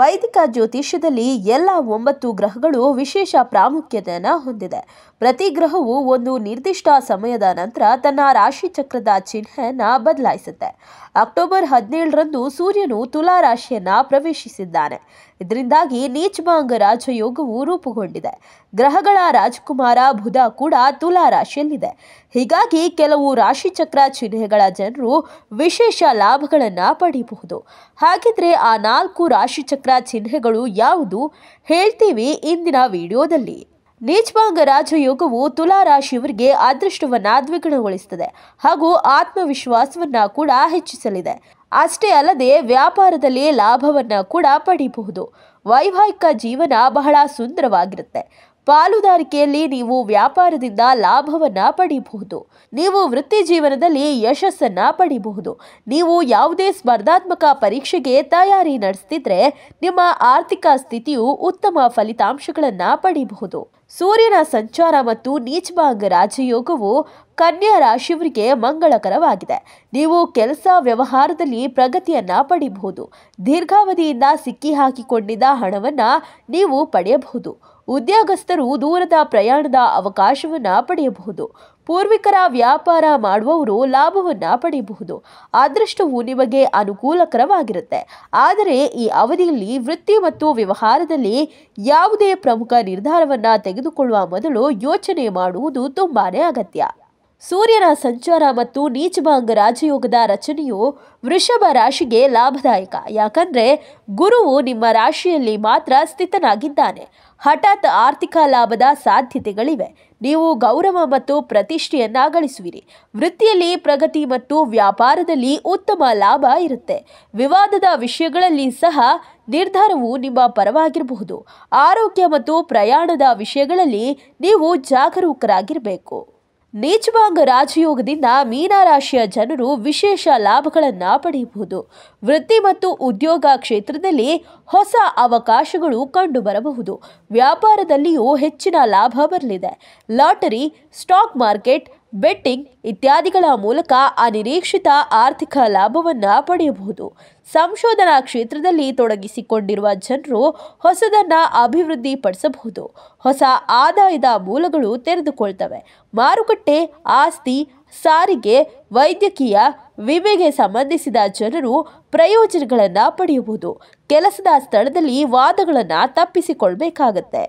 ವೈದಿಕ ಜ್ಯೋತಿಷ್ಯದಲ್ಲಿ ಎಲ್ಲ ಒಂಬತ್ತು ಗ್ರಹಗಳು ವಿಶೇಷ ಪ್ರಾಮುಖ್ಯತೆಯನ್ನು ಹೊಂದಿದೆ ಪ್ರತಿ ಗ್ರಹವು ಒಂದು ನಿರ್ದಿಷ್ಟ ಸಮಯದ ನಂತರ ತನ್ನ ರಾಶಿ ಚಕ್ರದ ಚಿಹ್ನೆಯನ್ನು ಬದಲಾಯಿಸುತ್ತೆ ಅಕ್ಟೋಬರ್ ಹದಿನೇಳರಂದು ಸೂರ್ಯನು ತುಲಾ ರಾಶಿಯನ್ನ ಪ್ರವೇಶಿಸಿದ್ದಾನೆ ಇದರಿಂದಾಗಿ ನೀಚಮಾಂಗ ರಾಜಯೋಗವು ರೂಪುಗೊಂಡಿದೆ ಗ್ರಹಗಳ ರಾಜಕುಮಾರ ಬುಧ ಕೂಡ ತುಲಾ ರಾಶಿಯಲ್ಲಿದೆ ಹೀಗಾಗಿ ಕೆಲವು ರಾಶಿ ಚಕ್ರ ಚಿಹ್ನೆಗಳ ಜನರು ವಿಶೇಷ ಲಾಭಗಳನ್ನು ಪಡೆಯಬಹುದು ಹಾಗಿದ್ರೆ ಆ ನಾಲ್ಕು ರಾಶಿಚಕ್ರ ಚಿಹ್ನೆಗಳು ಯಾವುದು ಹೇಳ್ತೀವಿ ಇಂದಿನ ವಿಡಿಯೋದಲ್ಲಿ ನೀಚಭಾಂಗ ರಾಜಯೋಗವು ತುಲಾ ರಾಶಿಯವರಿಗೆ ಅದೃಷ್ಟವನ್ನ ದ್ವಿಗುಣಗೊಳಿಸುತ್ತದೆ ಹಾಗೂ ಆತ್ಮವಿಶ್ವಾಸವನ್ನ ಕೂಡ ಹೆಚ್ಚಿಸಲಿದೆ ಅಷ್ಟೇ ಅಲ್ಲದೆ ವ್ಯಾಪಾರದಲ್ಲಿ ಲಾಭವನ್ನ ಕೂಡ ಪಡೆಯಬಹುದು ವೈವಾಹಿಕ ಜೀವನ ಬಹಳ ಸುಂದರವಾಗಿರುತ್ತೆ ಪಾಲುದಾರಿಕೆಯಲ್ಲಿ ನೀವು ವ್ಯಾಪಾರದಿಂದ ಲಾಭವನ್ನು ಪಡೆಯಬಹುದು ನೀವು ವೃತ್ತಿ ಜೀವನದಲ್ಲಿ ಯಶಸ್ಸನ್ನು ಪಡೆಯಬಹುದು ನೀವು ಯಾವುದೇ ಸ್ಪರ್ಧಾತ್ಮಕ ಪರೀಕ್ಷೆಗೆ ತಯಾರಿ ನಡೆಸ್ತಿದ್ರೆ ನಿಮ್ಮ ಆರ್ಥಿಕ ಸ್ಥಿತಿಯು ಉತ್ತಮ ಫಲಿತಾಂಶಗಳನ್ನು ಪಡೆಯಬಹುದು ಸೂರ್ಯನ ಸಂಚಾರ ಮತ್ತು ನೀಚಭಾಂಗ ರಾಜಯೋಗವು ಕನ್ಯಾ ರಾಶಿಯವರಿಗೆ ಮಂಗಳಕರವಾಗಿದೆ ನೀವು ಕೆಲಸ ವ್ಯವಹಾರದಲ್ಲಿ ಪ್ರಗತಿಯನ್ನು ಪಡೆಯಬಹುದು ದೀರ್ಘಾವಧಿಯಿಂದ ಸಿಕ್ಕಿ ಹಾಕಿಕೊಂಡಿದ್ದ ಹಣವನ್ನು ನೀವು ಪಡೆಯಬಹುದು ಉದ್ಯೋಗಸ್ಥರು ದೂರದ ಪ್ರಯಾಣದ ಅವಕಾಶವನ್ನು ಪಡೆಯಬಹುದು ಪೂರ್ವಿಕರ ವ್ಯಾಪಾರ ಮಾಡುವವರು ಲಾಭವನ್ನು ಪಡೆಯಬಹುದು ಅದೃಷ್ಟವು ನಿಮಗೆ ಅನುಕೂಲಕರವಾಗಿರುತ್ತೆ ಆದರೆ ಈ ಅವಧಿಯಲ್ಲಿ ವೃತ್ತಿ ಮತ್ತು ವ್ಯವಹಾರದಲ್ಲಿ ಯಾವುದೇ ಪ್ರಮುಖ ನಿರ್ಧಾರವನ್ನು ತೆಗೆದುಕೊಳ್ಳುವ ಮೊದಲು ಯೋಚನೆ ಮಾಡುವುದು ತುಂಬಾ ಅಗತ್ಯ ಸೂರ್ಯನ ಸಂಚಾರ ಮತ್ತು ನೀಚಭಾಂಗ ರಾಜಯೋಗದ ರಚನೆಯು ವೃಷಭ ರಾಶಿಗೆ ಲಾಭದಾಯಕ ಯಾಕಂದರೆ ಗುರುವು ನಿಮ್ಮ ರಾಶಿಯಲ್ಲಿ ಮಾತ್ರ ಸ್ಥಿತನಾಗಿದ್ದಾನೆ ಹಠಾತ್ ಆರ್ಥಿಕ ಲಾಭದ ಸಾಧ್ಯತೆಗಳಿವೆ ನೀವು ಗೌರವ ಮತ್ತು ಪ್ರತಿಷ್ಠೆಯನ್ನ ಗಳಿಸುವಿರಿ ವೃತ್ತಿಯಲ್ಲಿ ಪ್ರಗತಿ ಮತ್ತು ವ್ಯಾಪಾರದಲ್ಲಿ ಉತ್ತಮ ಲಾಭ ಇರುತ್ತೆ ವಿವಾದದ ವಿಷಯಗಳಲ್ಲಿ ಸಹ ನಿರ್ಧಾರವು ನಿಮ್ಮ ಪರವಾಗಿರಬಹುದು ಆರೋಗ್ಯ ಮತ್ತು ಪ್ರಯಾಣದ ವಿಷಯಗಳಲ್ಲಿ ನೀವು ಜಾಗರೂಕರಾಗಿರಬೇಕು ನೀಚಭಾಂಗ ರಾಜಯೋಗದಿಂದ ಮೀನರಾಶಿಯ ಜನರು ವಿಶೇಷ ಲಾಭಗಳನ್ನು ಪಡೆಯಬಹುದು ವೃತ್ತಿ ಮತ್ತು ಉದ್ಯೋಗ ಕ್ಷೇತ್ರದಲ್ಲಿ ಹೊಸ ಅವಕಾಶಗಳು ಕಂಡುಬರಬಹುದು ವ್ಯಾಪಾರದಲ್ಲಿಯೂ ಹೆಚ್ಚಿನ ಲಾಭ ಬರಲಿದೆ ಲಾಟರಿ ಸ್ಟಾಕ್ ಮಾರ್ಕೆಟ್ ಬೆಟ್ಟಿಂಗ್ ಇತ್ಯಾದಿಗಳ ಮೂಲಕ ಅನಿರೀಕ್ಷಿತ ಆರ್ಥಿಕ ಲಾಭವನ್ನು ಪಡೆಯಬಹುದು ಸಂಶೋಧನಾ ಕ್ಷೇತ್ರದಲ್ಲಿ ತೊಡಗಿಸಿಕೊಂಡಿರುವ ಜನರು ಹೊಸದನ್ನು ಅಭಿವೃದ್ಧಿಪಡಿಸಬಹುದು ಹೊಸ ಆದಾಯದ ಮೂಲಗಳು ತೆರೆದುಕೊಳ್ತವೆ ಮಾರುಕಟ್ಟೆ ಆಸ್ತಿ ಸಾರಿಗೆ ವೈದ್ಯಕೀಯ ವಿಮೆಗೆ ಸಂಬಂಧಿಸಿದ ಜನರು ಪ್ರಯೋಜನಗಳನ್ನು ಪಡೆಯಬಹುದು ಕೆಲಸದ ಸ್ಥಳದಲ್ಲಿ ವಾದಗಳನ್ನು ತಪ್ಪಿಸಿಕೊಳ್ಬೇಕಾಗತ್ತೆ